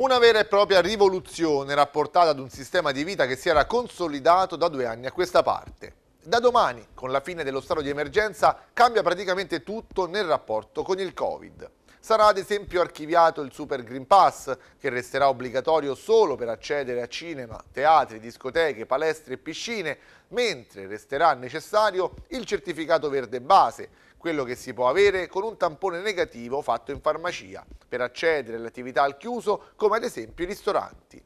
Una vera e propria rivoluzione rapportata ad un sistema di vita che si era consolidato da due anni a questa parte. Da domani, con la fine dello stato di emergenza, cambia praticamente tutto nel rapporto con il Covid. Sarà ad esempio archiviato il Super Green Pass, che resterà obbligatorio solo per accedere a cinema, teatri, discoteche, palestre e piscine, mentre resterà necessario il certificato verde base, quello che si può avere con un tampone negativo fatto in farmacia, per accedere alle attività al chiuso, come ad esempio i ristoranti.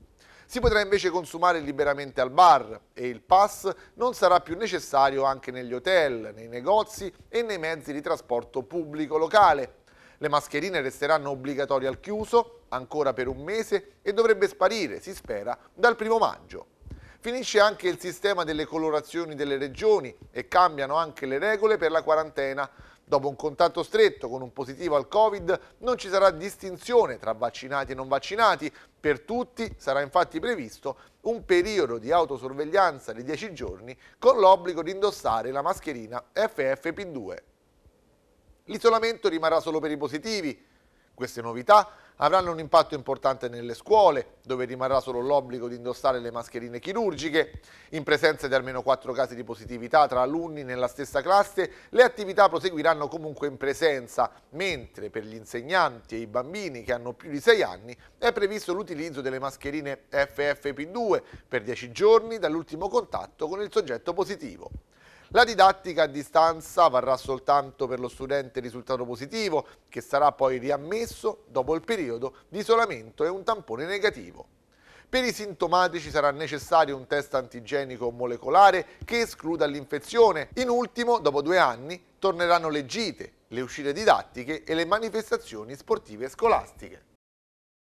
Si potrà invece consumare liberamente al bar e il pass non sarà più necessario anche negli hotel, nei negozi e nei mezzi di trasporto pubblico locale, le mascherine resteranno obbligatorie al chiuso ancora per un mese e dovrebbe sparire, si spera, dal primo maggio. Finisce anche il sistema delle colorazioni delle regioni e cambiano anche le regole per la quarantena. Dopo un contatto stretto con un positivo al Covid non ci sarà distinzione tra vaccinati e non vaccinati, per tutti sarà infatti previsto un periodo di autosorveglianza di 10 giorni con l'obbligo di indossare la mascherina FFP2. L'isolamento rimarrà solo per i positivi. Queste novità avranno un impatto importante nelle scuole, dove rimarrà solo l'obbligo di indossare le mascherine chirurgiche. In presenza di almeno 4 casi di positività tra alunni nella stessa classe, le attività proseguiranno comunque in presenza, mentre per gli insegnanti e i bambini che hanno più di 6 anni è previsto l'utilizzo delle mascherine FFP2 per 10 giorni dall'ultimo contatto con il soggetto positivo. La didattica a distanza varrà soltanto per lo studente risultato positivo, che sarà poi riammesso dopo il periodo di isolamento e un tampone negativo. Per i sintomatici sarà necessario un test antigenico molecolare che escluda l'infezione. In ultimo, dopo due anni, torneranno le gite, le uscite didattiche e le manifestazioni sportive e scolastiche.